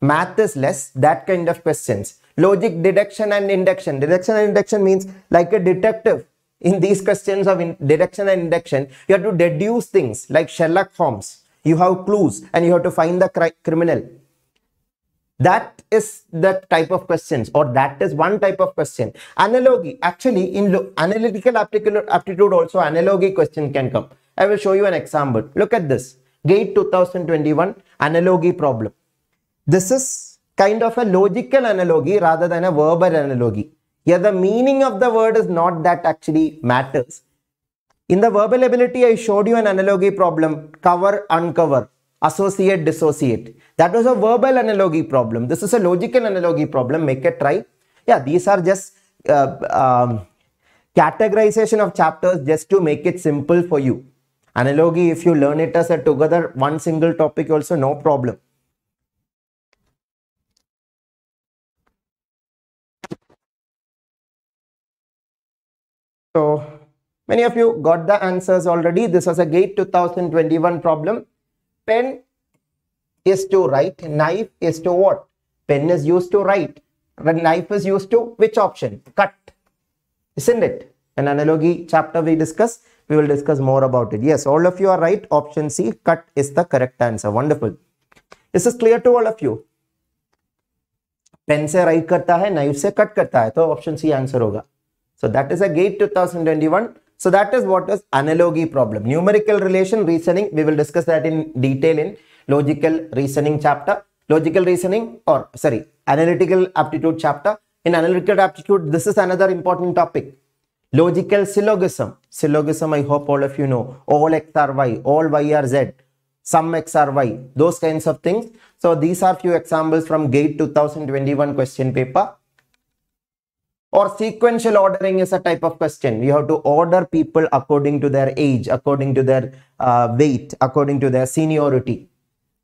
Math is less, that kind of questions. Logic, deduction and induction. Deduction and induction means like a detective. In these questions of deduction and induction, you have to deduce things like Sherlock Holmes. You have clues and you have to find the cri criminal. That is the type of questions or that is one type of question. Analogy, actually in analytical aptitude also analogy question can come. I will show you an example. Look at this. GATE 2021 analogy problem. This is kind of a logical analogy rather than a verbal analogy. Here the meaning of the word is not that actually matters. In the verbal ability, I showed you an analogy problem, cover, uncover, associate, dissociate. That was a verbal analogy problem. This is a logical analogy problem. Make a try. Yeah, these are just uh, um, categorization of chapters just to make it simple for you. Analogy, if you learn it as a together, one single topic also, no problem. So many of you got the answers already. This was a GATE 2021 problem. Pen is to write, knife is to what? Pen is used to write, knife is used to which option? Cut, isn't it? An analogy chapter we discuss. We will discuss more about it. Yes, all of you are right. Option C, cut is the correct answer. Wonderful. This is clear to all of you. Pen से write, करता है knife से cut करता है तो option C answer होगा सो 2021 so that is what is analogy problem numerical relation reasoning we will discuss that in detail in logical reasoning chapter logical reasoning or sorry analytical aptitude chapter in analytical aptitude this is another important topic Logical syllogism. Syllogism, I hope all of you know. All x are y, all y are z, some x are y, those kinds of things. So these are few examples from GATE 2021 question paper. Or sequential ordering is a type of question. You have to order people according to their age, according to their uh, weight, according to their seniority.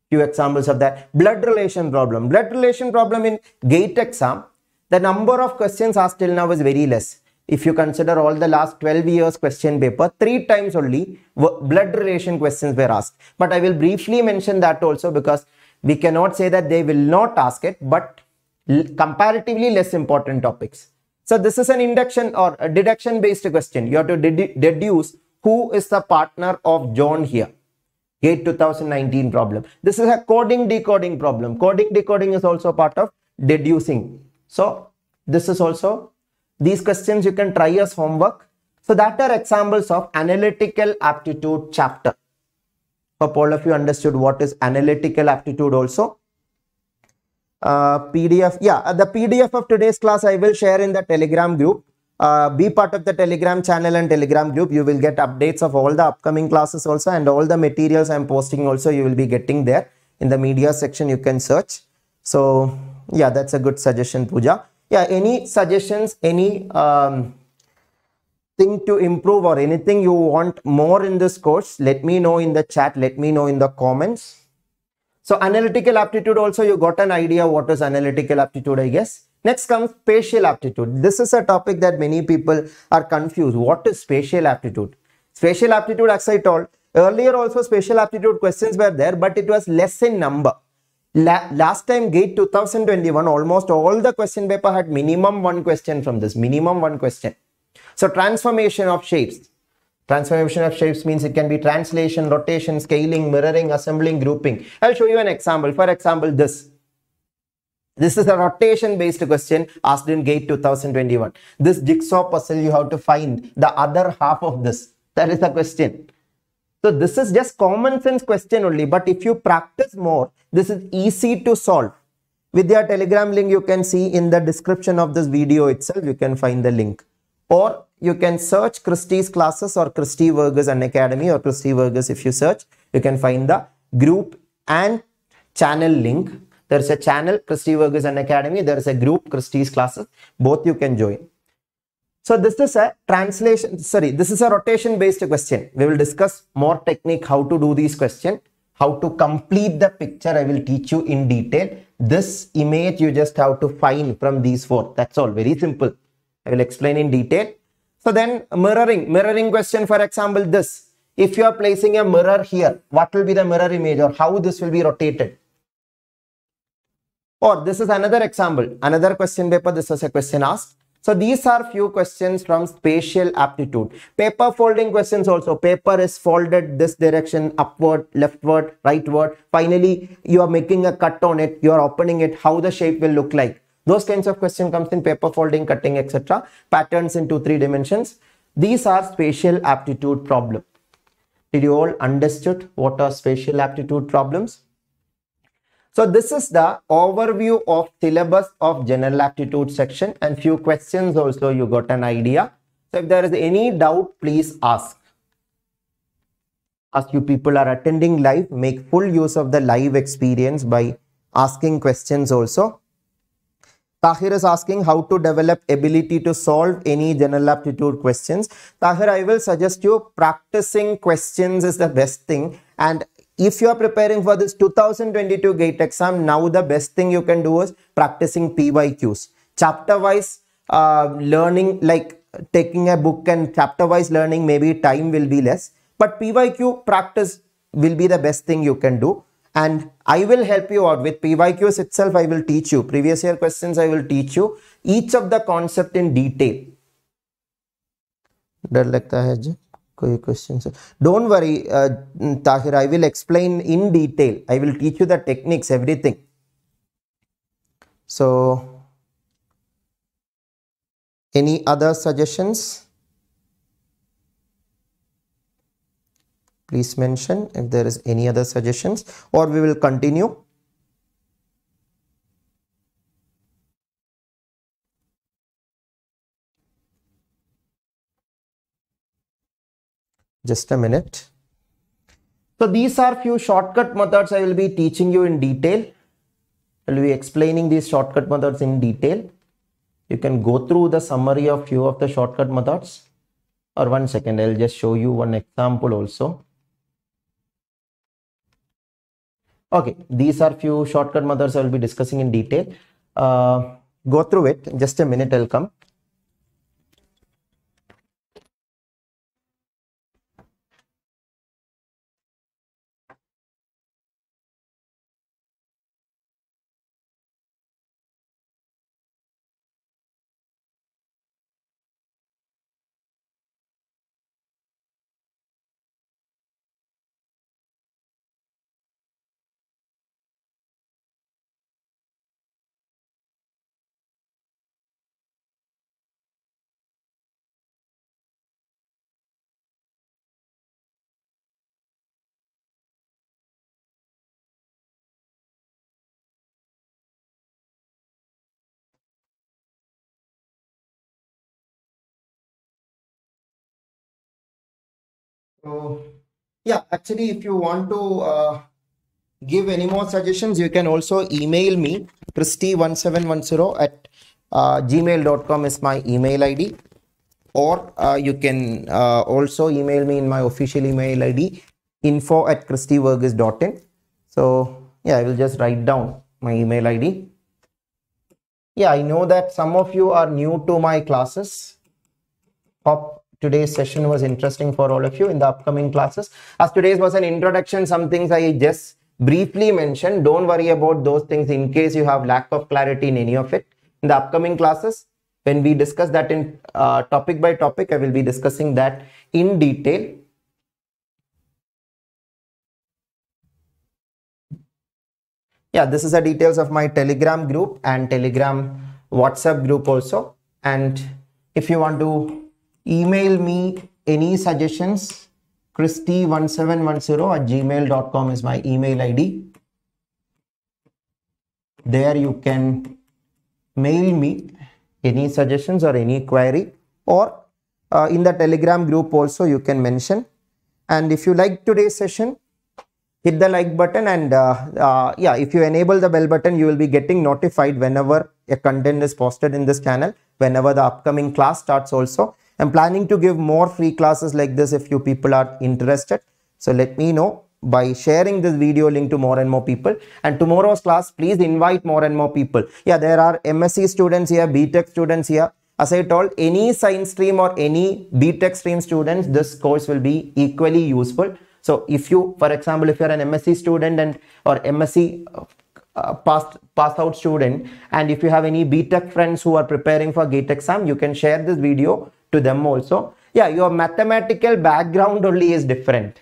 Few examples of that. Blood relation problem. Blood relation problem in GATE exam, the number of questions asked till now is very less if you consider all the last 12 years question paper, three times only blood relation questions were asked. But I will briefly mention that also because we cannot say that they will not ask it, but comparatively less important topics. So this is an induction or deduction based question. You have to deduce who is the partner of John here. Gate 2019 problem. This is a coding decoding problem. Coding decoding is also part of deducing. So this is also these questions you can try as homework. So that are examples of analytical aptitude chapter. Hope all of you understood what is analytical aptitude also. Uh, PDF, yeah, uh, the PDF of today's class I will share in the Telegram group. Uh, be part of the telegram channel and telegram group you will get updates of all the upcoming classes also and all the materials i'm posting also you will be getting there in the media section you can search so yeah that's a good suggestion puja yeah any suggestions any um, thing to improve or anything you want more in this course let me know in the chat let me know in the comments so analytical aptitude also you got an idea what is analytical aptitude i guess next comes spatial aptitude this is a topic that many people are confused what is spatial aptitude spatial aptitude as i told earlier also spatial aptitude questions were there but it was less in number La last time gate 2021 almost all the question paper had minimum one question from this minimum one question so transformation of shapes transformation of shapes means it can be translation rotation scaling mirroring assembling grouping i'll show you an example for example this this is a rotation based question asked in gate 2021 this jigsaw puzzle you have to find the other half of this that is the question so this is just common sense question only. But if you practice more, this is easy to solve. With your telegram link, you can see in the description of this video itself, you can find the link. Or you can search Christie's classes or Christie Vergas and Academy or Christie Vergas. If you search, you can find the group and channel link. There's a channel, Christie Vergas and Academy. There's a group, Christie's classes. Both you can join. So this is a translation, sorry, this is a rotation based question. We will discuss more technique how to do these question, how to complete the picture. I will teach you in detail. This image you just have to find from these four. That's all very simple. I will explain in detail. So then mirroring, mirroring question, for example, this. If you are placing a mirror here, what will be the mirror image or how this will be rotated? Or this is another example, another question paper. This was a question asked so these are few questions from spatial aptitude. Paper folding questions also. Paper is folded this direction, upward, leftward, rightward. Finally, you are making a cut on it. You are opening it. How the shape will look like. Those kinds of question comes in paper folding, cutting, etc. Patterns into three dimensions. These are spatial aptitude problem. Did you all understood what are spatial aptitude problems? So this is the overview of syllabus of general aptitude section and few questions also you got an idea. So if there is any doubt, please ask. As you people are attending live, make full use of the live experience by asking questions also. Tahir is asking how to develop ability to solve any general aptitude questions. Tahir, I will suggest you practicing questions is the best thing and if you are preparing for this 2022 gate exam now the best thing you can do is practicing pyqs chapter wise uh, learning like taking a book and chapter wise learning maybe time will be less but pyq practice will be the best thing you can do and I will help you out with PYQs itself I will teach you previous year questions I will teach you each of the concept in detail डर like है जी questions don't worry uh, tahir i will explain in detail i will teach you the techniques everything so any other suggestions please mention if there is any other suggestions or we will continue just a minute. So these are few shortcut methods I will be teaching you in detail. I will be explaining these shortcut methods in detail. You can go through the summary of few of the shortcut methods or one second I'll just show you one example also. Okay, these are few shortcut methods I will be discussing in detail. Uh, go through it just a minute I'll come. So yeah, actually, if you want to uh, give any more suggestions, you can also email me christy1710 at uh, gmail.com is my email ID or uh, you can uh, also email me in my official email ID info at christyvergis.in. So yeah, I will just write down my email ID. Yeah, I know that some of you are new to my classes. Hop today's session was interesting for all of you in the upcoming classes. As today's was an introduction, some things I just briefly mentioned. Don't worry about those things in case you have lack of clarity in any of it. In the upcoming classes, when we discuss that in uh, topic by topic, I will be discussing that in detail. Yeah, this is the details of my Telegram group and Telegram WhatsApp group also. And if you want to Email me any suggestions. Christy1710 at gmail.com is my email ID. There you can mail me any suggestions or any query or uh, in the telegram group also you can mention and if you like today's session hit the like button and uh, uh, yeah if you enable the bell button you will be getting notified whenever a content is posted in this channel whenever the upcoming class starts also I'm planning to give more free classes like this if you people are interested. So let me know by sharing this video link to more and more people. And tomorrow's class, please invite more and more people. Yeah, there are MSc students here, BTech students here. As I told, any science stream or any BTech stream students, this course will be equally useful. So if you, for example, if you're an MSc student and or MSc uh, past uh, pass out student and if you have any BTech friends who are preparing for gate exam you can share this video to them also. Yeah, your mathematical background only is different.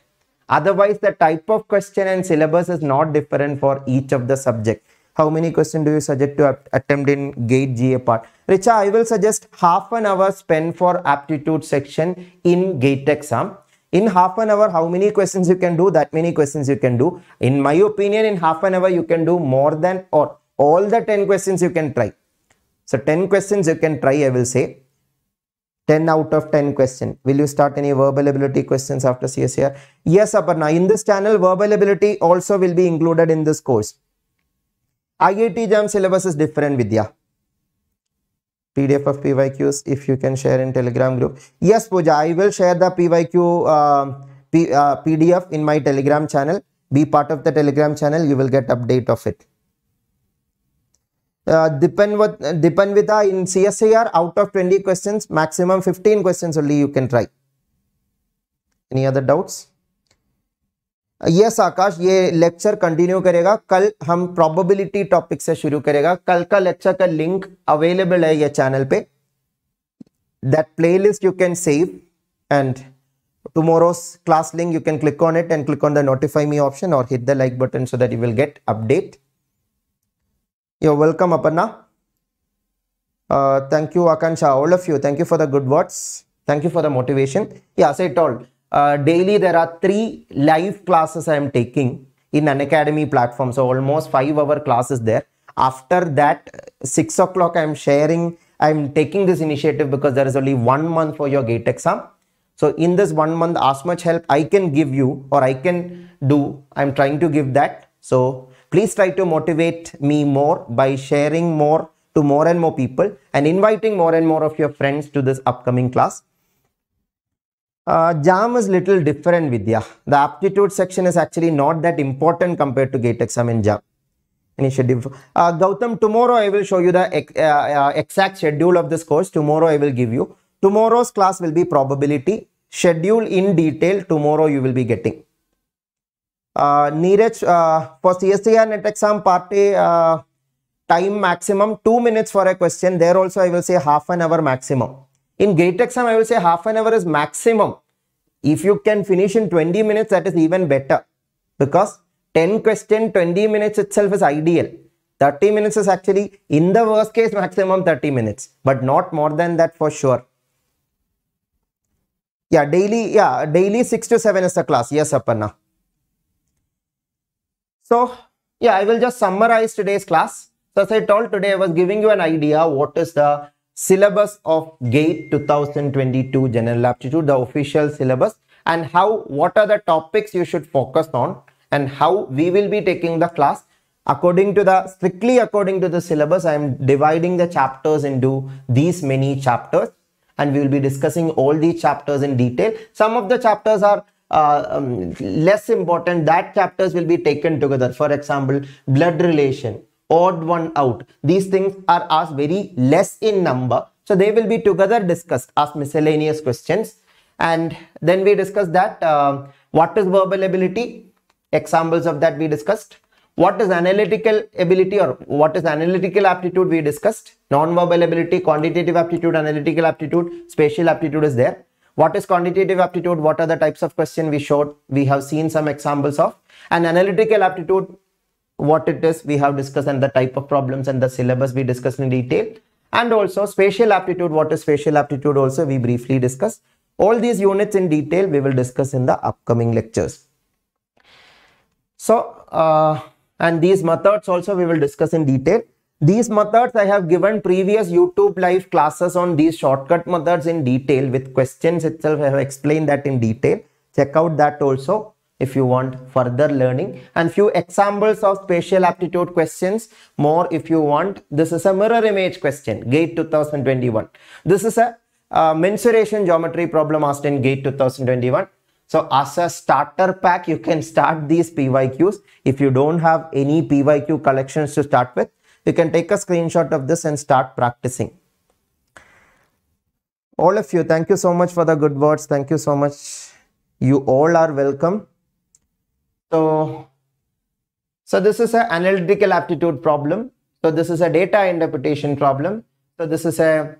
Otherwise, the type of question and syllabus is not different for each of the subject. How many question do you suggest to attempt in GATE GA part? Richa, I will suggest half an hour spent for aptitude section in GATE exam. In half an hour, how many questions you can do? That many questions you can do. In my opinion, in half an hour, you can do more than or all the 10 questions you can try. So 10 questions you can try, I will say. 10 out of 10 question. Will you start any verbal ability questions after CSER? Yes, Aparna. In this channel, verbal ability also will be included in this course. IIT JAM syllabus is different, Vidya. PDF of PYQs, if you can share in Telegram group. Yes, Pooja, I will share the PYQ um, uh, P, uh, PDF in my Telegram channel. Be part of the Telegram channel. You will get update of it. Uh, dipenvita dipenvita uh, in csir out of 20 questions maximum 15 questions only you can try any other doubts yes uh, Akash ये lecture continue करेगा कल हम probability topic से शुरू करेगा कल का lecture का लिंक अवेलेबल है यह चैनल पे that playlist you can save and tomorrow's class link you can click on it and click on the notify me option और hit the like button so that you will get update You're welcome, Aparna. Uh, thank you, Akansha, all of you. Thank you for the good words. Thank you for the motivation. Yeah, as I told, uh, daily there are three live classes I am taking in an academy platform. So almost five hour classes there. After that, six o'clock I am sharing, I am taking this initiative because there is only one month for your gate exam. So in this one month, as much help I can give you or I can do, I'm trying to give that. So Please try to motivate me more by sharing more to more and more people and inviting more and more of your friends to this upcoming class. Uh, JAM is little different Vidya. The aptitude section is actually not that important compared to GATE exam in JAM initiative. Uh, Gautam, tomorrow I will show you the ex uh, uh, exact schedule of this course. Tomorrow I will give you. Tomorrow's class will be probability. Schedule in detail tomorrow you will be getting. Neeraj, uh, for CSCR net exam part uh, time maximum 2 minutes for a question. There also I will say half an hour maximum. In gate exam, I will say half an hour is maximum. If you can finish in 20 minutes, that is even better. Because 10 question, 20 minutes itself is ideal. 30 minutes is actually, in the worst case, maximum 30 minutes. But not more than that for sure. Yeah, daily, yeah, daily 6 to 7 is the class. Yes, Aparna. So yeah, I will just summarize today's class. So as I told today, I was giving you an idea what is the syllabus of GATE 2022 General Aptitude, the official syllabus and how what are the topics you should focus on and how we will be taking the class according to the strictly according to the syllabus i am dividing the chapters into these many chapters and we will be discussing all these chapters in detail some of the chapters are uh, um, less important that chapters will be taken together for example blood relation odd one out these things are asked very less in number so they will be together discussed as miscellaneous questions and then we discuss that uh, what is verbal ability examples of that we discussed what is analytical ability or what is analytical aptitude we discussed non-verbal ability quantitative aptitude analytical aptitude spatial aptitude is there what is quantitative aptitude? What are the types of question we showed? We have seen some examples of. And analytical aptitude, what it is, we have discussed and the type of problems and the syllabus we discussed in detail. And also spatial aptitude, what is spatial aptitude also we briefly discussed. All these units in detail we will discuss in the upcoming lectures. So, uh, and these methods also we will discuss in detail. These methods I have given previous YouTube live classes on these shortcut methods in detail with questions itself. I have explained that in detail. Check out that also if you want further learning and few examples of spatial aptitude questions more if you want. This is a mirror image question GATE 2021. This is a uh, mensuration geometry problem asked in GATE 2021. So as a starter pack, you can start these PYQs. If you don't have any PYQ collections to start with, you can take a screenshot of this and start practicing. All of you, thank you so much for the good words. Thank you so much. You all are welcome. So, so this is an analytical aptitude problem. So this is a data interpretation problem. So this is a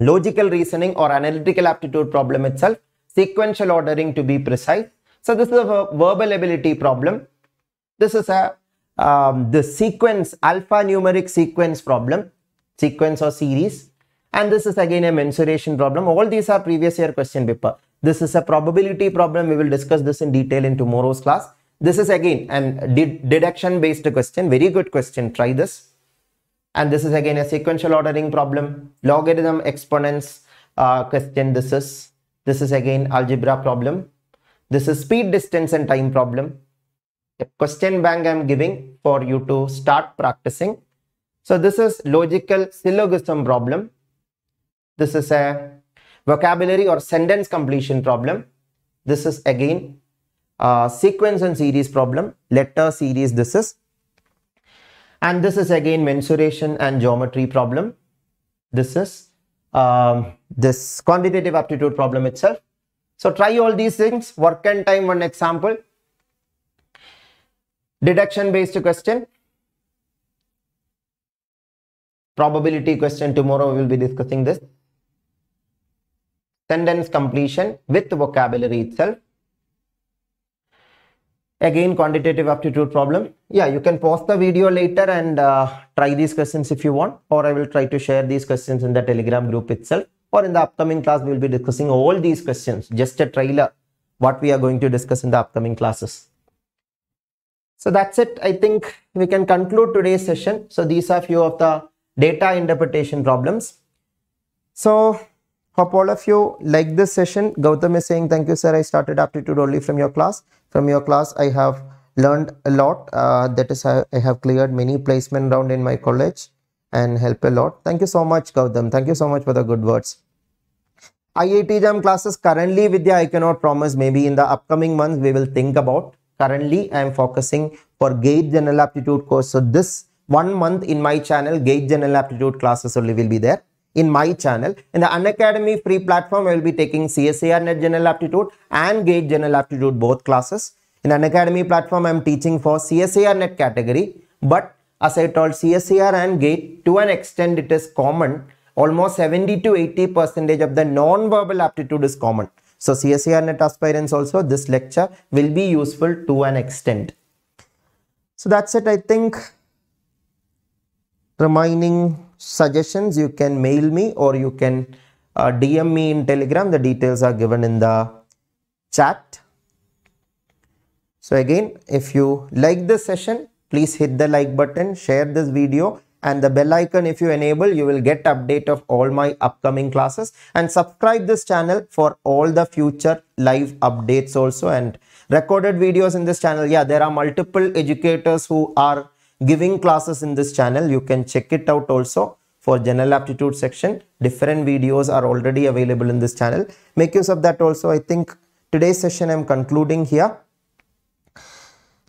logical reasoning or analytical aptitude problem itself. Sequential ordering to be precise. So this is a verbal ability problem. This is a um, the sequence, alphanumeric sequence problem, sequence or series. And this is again a mensuration problem. All these are previous year question paper. This is a probability problem. We will discuss this in detail in tomorrow's class. This is again an deduction based question. Very good question. Try this. And this is again a sequential ordering problem. Logarithm exponents uh, question. This is this is again algebra problem. This is speed, distance and time problem a question bank I'm giving for you to start practicing. So this is logical syllogism problem. This is a vocabulary or sentence completion problem. This is again sequence and series problem, letter series this is. And this is again mensuration and geometry problem. This is um, this quantitative aptitude problem itself. So try all these things, work and time one example, Deduction based question. Probability question tomorrow we will be discussing this. Sentence completion with vocabulary itself. Again quantitative aptitude problem. Yeah, you can pause the video later and uh, try these questions if you want or I will try to share these questions in the telegram group itself or in the upcoming class we will be discussing all these questions. Just a trailer what we are going to discuss in the upcoming classes. So that's it. I think we can conclude today's session. So these are few of the data interpretation problems. So hope all of you like this session. Gautam is saying, thank you, sir. I started aptitude only from your class. From your class, I have learned a lot. Uh, that is, I have cleared many placement round in my college and help a lot. Thank you so much, Gautam. Thank you so much for the good words. IIT JAM classes currently, Vidya, I cannot promise. Maybe in the upcoming months, we will think about currently i am focusing for gate general aptitude course so this one month in my channel gate general aptitude classes only will be there in my channel in the unacademy free platform i will be taking csar net general aptitude and gate general aptitude both classes in unacademy platform i am teaching for csar net category but as i told csar and gate to an extent it is common almost 70 to 80 percentage of the non-verbal aptitude is common so CSER net aspirants also this lecture will be useful to an extent. So that's it I think remaining suggestions you can mail me or you can uh, DM me in telegram the details are given in the chat. So again if you like this session please hit the like button share this video and the bell icon if you enable you will get update of all my upcoming classes and subscribe this channel for all the future live updates also and recorded videos in this channel yeah there are multiple educators who are giving classes in this channel you can check it out also for general aptitude section different videos are already available in this channel make use of that also i think today's session i'm concluding here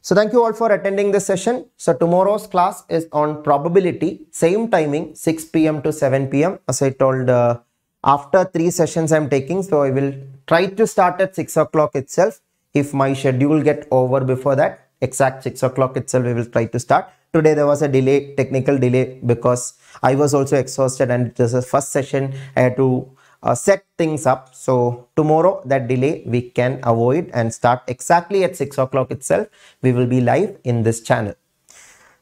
so thank you all for attending this session. So tomorrow's class is on probability, same timing, 6 p.m. to 7 p.m. As I told, uh, after three sessions I'm taking, so I will try to start at 6 o'clock itself. If my schedule get over before that, exact 6 o'clock itself, we will try to start. Today there was a delay, technical delay because I was also exhausted and this is the first session I had to uh, set things up so tomorrow that delay we can avoid and start exactly at 6 o'clock itself we will be live in this channel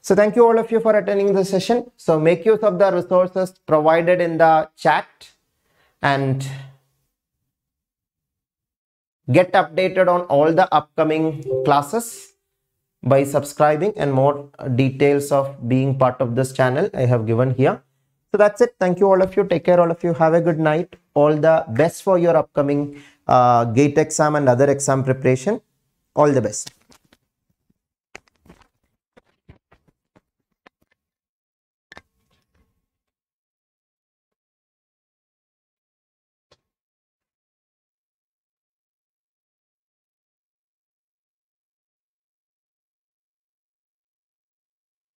so thank you all of you for attending the session so make use of the resources provided in the chat and get updated on all the upcoming classes by subscribing and more details of being part of this channel i have given here so that's it. Thank you all of you. Take care all of you. Have a good night. All the best for your upcoming uh, GATE exam and other exam preparation. All the best.